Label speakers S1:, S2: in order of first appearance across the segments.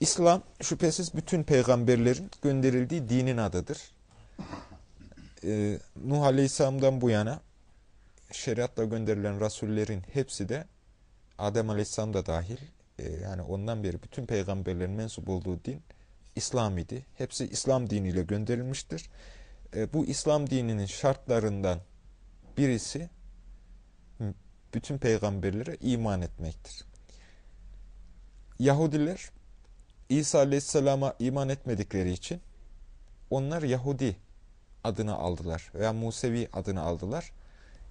S1: İslam şüphesiz bütün peygamberlerin gönderildiği dinin adıdır. Ee, Nuh Aleyhisselam'dan bu yana şeriatla gönderilen rasullerin hepsi de Adem Aleyhisselam da dahil e, yani ondan beri bütün peygamberlerin mensup olduğu din İslam idi. Hepsi İslam diniyle gönderilmiştir. E, bu İslam dininin şartlarından birisi bütün peygamberlere iman etmektir. Yahudiler İsa Aleyhisselam'a iman etmedikleri için onlar Yahudi adını aldılar veya Musevi adını aldılar.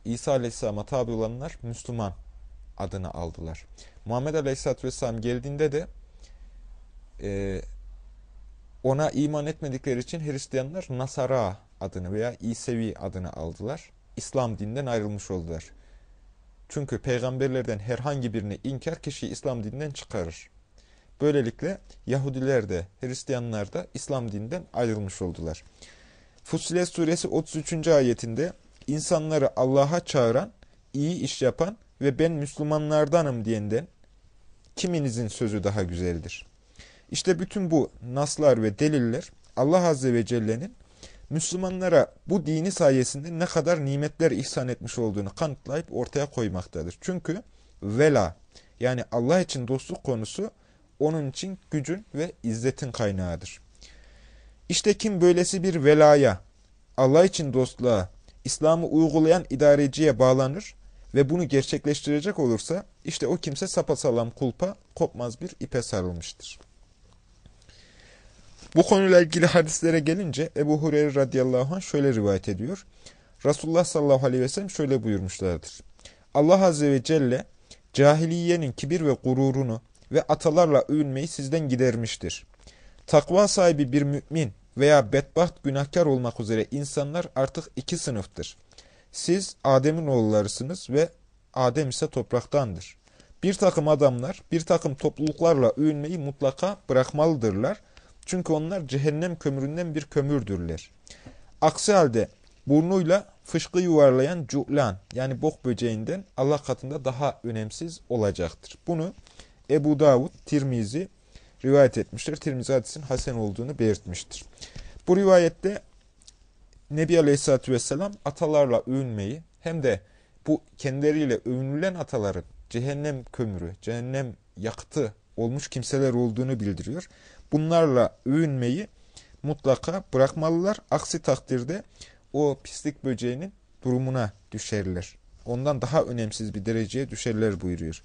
S1: İsa Aleyhisselam'a tabi olanlar Müslüman adını aldılar. Muhammed Aleyhisselatü Vesselam geldiğinde de e, ona iman etmedikleri için Hristiyanlar Nasara adını veya İsevi adını aldılar. İslam dininden ayrılmış oldular. Çünkü peygamberlerden herhangi birini inkar kişiyi İslam dininden çıkarır. Böylelikle Yahudiler de Hristiyanlar da İslam dininden ayrılmış oldular. Fussilet suresi 33. ayetinde insanları Allah'a çağıran, iyi iş yapan ve ben Müslümanlardanım diyenden kiminizin sözü daha güzeldir? İşte bütün bu naslar ve deliller Allah Azze ve Celle'nin Müslümanlara bu dini sayesinde ne kadar nimetler ihsan etmiş olduğunu kanıtlayıp ortaya koymaktadır. Çünkü vela yani Allah için dostluk konusu onun için gücün ve izzetin kaynağıdır. İşte kim böylesi bir velaya, Allah için dostluğa, İslam'ı uygulayan idareciye bağlanır ve bunu gerçekleştirecek olursa işte o kimse sapasalam kulpa, kopmaz bir ipe sarılmıştır. Bu konuyla ilgili hadislere gelince Ebu Hureyre radıyallahu anh şöyle rivayet ediyor. Resulullah sallallahu aleyhi ve sellem şöyle buyurmuşlardır. Allah azze ve celle cahiliyenin kibir ve gururunu, ve atalarla övünmeyi sizden gidermiştir. Takva sahibi bir mümin veya bedbaht günahkar olmak üzere insanlar artık iki sınıftır. Siz Adem'in oğullarısınız ve Adem ise topraktandır. Bir takım adamlar bir takım topluluklarla övünmeyi mutlaka bırakmalıdırlar. Çünkü onlar cehennem kömüründen bir kömürdürler. Aksi halde burnuyla fışkı yuvarlayan culan yani bok böceğinden Allah katında daha önemsiz olacaktır. Bunu Ebu Davud, Tirmizi rivayet etmiştir. Tirmizi hadisin hasen olduğunu belirtmiştir. Bu rivayette Nebi Aleyhisselatü Vesselam atalarla övünmeyi hem de bu kendileriyle övünülen ataların cehennem kömürü, cehennem yakıtı olmuş kimseler olduğunu bildiriyor. Bunlarla övünmeyi mutlaka bırakmalılar. Aksi takdirde o pislik böceğinin durumuna düşerler. Ondan daha önemsiz bir dereceye düşerler buyuruyor.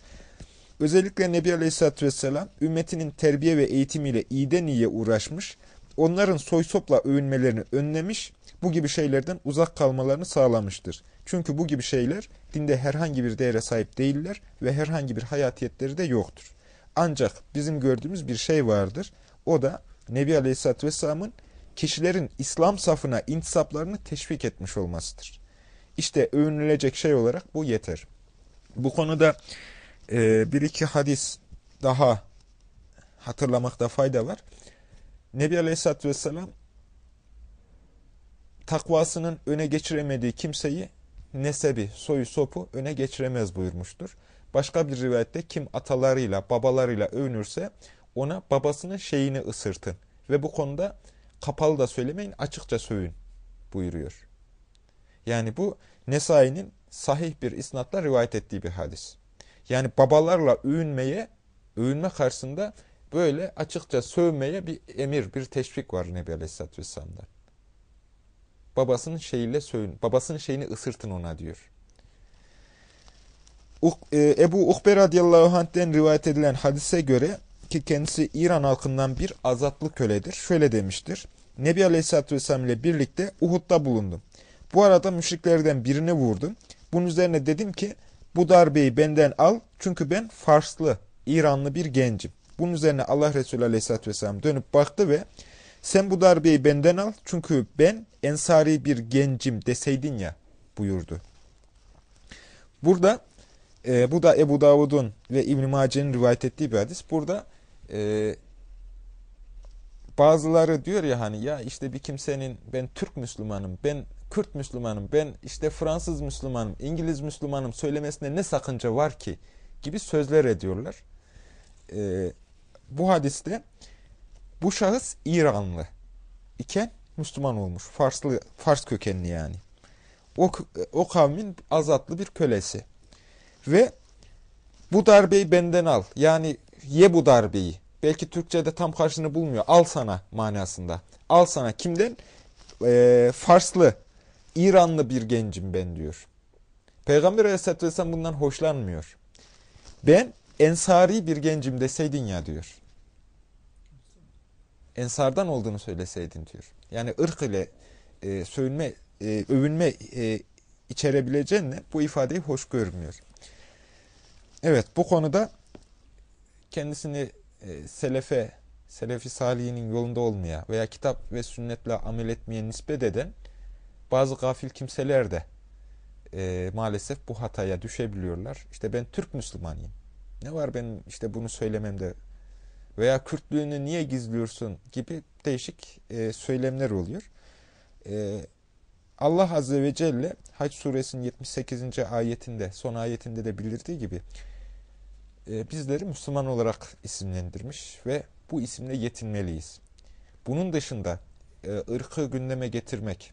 S1: Özellikle Nebi Aleyhisselatü Vesselam ümmetinin terbiye ve eğitimiyle iyiden iyiye uğraşmış, onların soysopla övünmelerini önlemiş, bu gibi şeylerden uzak kalmalarını sağlamıştır. Çünkü bu gibi şeyler dinde herhangi bir değere sahip değiller ve herhangi bir hayatiyetleri de yoktur. Ancak bizim gördüğümüz bir şey vardır. O da Nebi Aleyhisselatü Vesselam'ın kişilerin İslam safına intisaplarını teşvik etmiş olmasıdır. İşte övünülecek şey olarak bu yeter. Bu konuda ee, bir iki hadis daha hatırlamakta fayda var. Nebi Aleyhisselatü Vesselam takvasının öne geçiremediği kimseyi nesebi, soyu sopu öne geçiremez buyurmuştur. Başka bir rivayette kim atalarıyla, babalarıyla övünürse ona babasının şeyini ısırtın. Ve bu konuda kapalı da söylemeyin, açıkça sövün buyuruyor. Yani bu Nesai'nin sahih bir isnatla rivayet ettiği bir hadis. Yani babalarla övünmeye, övünme karşısında böyle açıkça sövmeye bir emir, bir teşvik var Nebi Aleyhisselatü Vesselam'dan. Babasının şeyiyle sövün, babasının şeyini ısırtın ona diyor. Uh, e, Ebu Ukbe radıyallahu anh'den rivayet edilen hadise göre ki kendisi İran halkından bir azatlı köledir. Şöyle demiştir. Nebi Aleyhisselatü Vesselam ile birlikte Uhud'da bulundum. Bu arada müşriklerden birini vurdum. Bunun üzerine dedim ki bu darbeyi benden al çünkü ben Farslı, İranlı bir gencim. Bunun üzerine Allah Resulü Aleyhisselatü Vesselam dönüp baktı ve sen bu darbeyi benden al çünkü ben ensari bir gencim deseydin ya buyurdu. Burada e, bu da Ebu Davud'un ve İbn-i Mace'nin rivayet ettiği bir hadis. Burada e, bazıları diyor ya hani ya işte bir kimsenin ben Türk Müslümanım, ben Kürt Müslümanım, ben işte Fransız Müslümanım, İngiliz Müslümanım söylemesine ne sakınca var ki gibi sözler ediyorlar. Ee, bu hadiste bu şahıs İranlı iken Müslüman olmuş. Farslı, Fars kökenli yani. O, o kavmin azatlı bir kölesi. Ve bu darbeyi benden al. Yani ye bu darbeyi. Belki Türkçe'de tam karşını bulmuyor. Al sana manasında. Al sana kimden? Ee, Farslı İranlı bir gencim ben diyor. Peygamber aleyhisselatü vesselam bundan hoşlanmıyor. Ben ensari bir gencim deseydin ya diyor. Ensardan olduğunu söyleseydin diyor. Yani ırk ile e, sövünme, e, övünme e, içerebileceğinle bu ifadeyi hoş görmüyor. Evet bu konuda kendisini e, selefe, selefi salihinin yolunda olmaya veya kitap ve sünnetle amel etmeye nispet eden bazı gafil kimseler de e, maalesef bu hataya düşebiliyorlar. İşte ben Türk Müslümanıyım. Ne var benim işte bunu söylememde veya Kürtlüğünü niye gizliyorsun gibi değişik e, söylemler oluyor. E, Allah Azze ve Celle Hac suresinin 78. ayetinde, son ayetinde de bildirdiği gibi e, bizleri Müslüman olarak isimlendirmiş ve bu isimle yetinmeliyiz. Bunun dışında e, ırkı gündeme getirmek,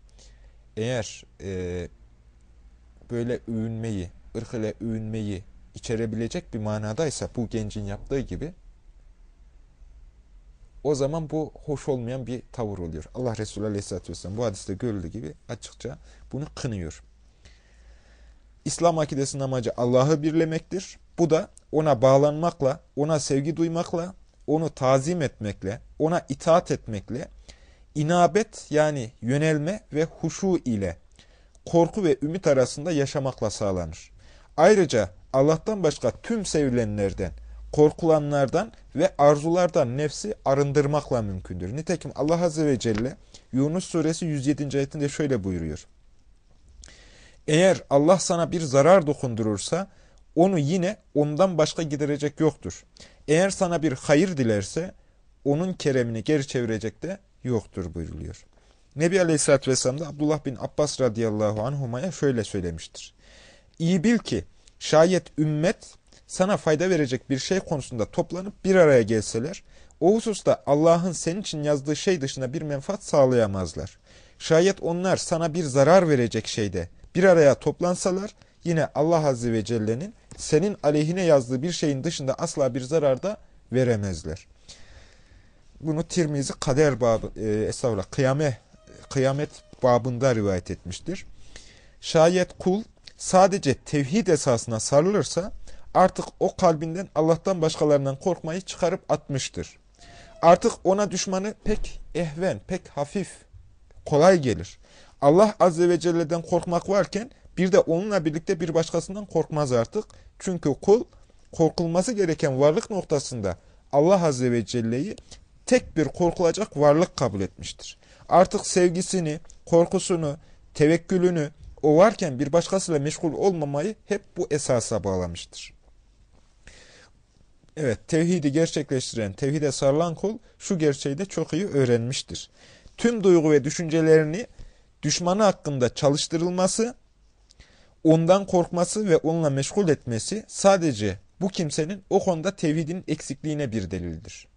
S1: eğer e, böyle övünmeyi, ırk ile övünmeyi içerebilecek bir manadaysa bu gencin yaptığı gibi o zaman bu hoş olmayan bir tavır oluyor. Allah Resulü Aleyhisselatü Vesselam bu hadiste görüldüğü gibi açıkça bunu kınıyor. İslam akidesinin amacı Allah'ı birlemektir. Bu da ona bağlanmakla, ona sevgi duymakla, onu tazim etmekle, ona itaat etmekle, inabet yani yönelme ve huşu ile korku ve ümit arasında yaşamakla sağlanır. Ayrıca Allah'tan başka tüm sevilenlerden, korkulanlardan ve arzulardan nefsi arındırmakla mümkündür. Nitekim Allah Azze ve Celle Yunus suresi 107. ayetinde şöyle buyuruyor. Eğer Allah sana bir zarar dokundurursa onu yine ondan başka giderecek yoktur. Eğer sana bir hayır dilerse onun keremini geri çevirecek de yoktur buyruluyor. Nebi Aleyhisselatü Vesselam da Abdullah bin Abbas radıyallahu anhumaya şöyle söylemiştir. İyi bil ki şayet ümmet sana fayda verecek bir şey konusunda toplanıp bir araya gelseler, o hususta Allah'ın senin için yazdığı şey dışında bir menfaat sağlayamazlar. Şayet onlar sana bir zarar verecek şeyde bir araya toplansalar, yine Allah Azze ve Celle'nin senin aleyhine yazdığı bir şeyin dışında asla bir zarar da veremezler bunu Tirmizi kader babı, e, estağfurullah, kıyame, kıyamet babında rivayet etmiştir. Şayet kul sadece tevhid esasına sarılırsa artık o kalbinden Allah'tan başkalarından korkmayı çıkarıp atmıştır. Artık ona düşmanı pek ehven, pek hafif, kolay gelir. Allah Azze ve Celle'den korkmak varken bir de onunla birlikte bir başkasından korkmaz artık. Çünkü kul korkulması gereken varlık noktasında Allah Azze ve Celle'yi tek bir korkulacak varlık kabul etmiştir. Artık sevgisini, korkusunu, tevekkülünü o varken bir başkasıyla meşgul olmamayı hep bu esasa bağlamıştır. Evet, tevhidi gerçekleştiren, tevhide sarılan kul şu gerçeği de çok iyi öğrenmiştir. Tüm duygu ve düşüncelerini düşmanı hakkında çalıştırılması, ondan korkması ve onunla meşgul etmesi sadece bu kimsenin o konuda tevhidin eksikliğine bir delildir.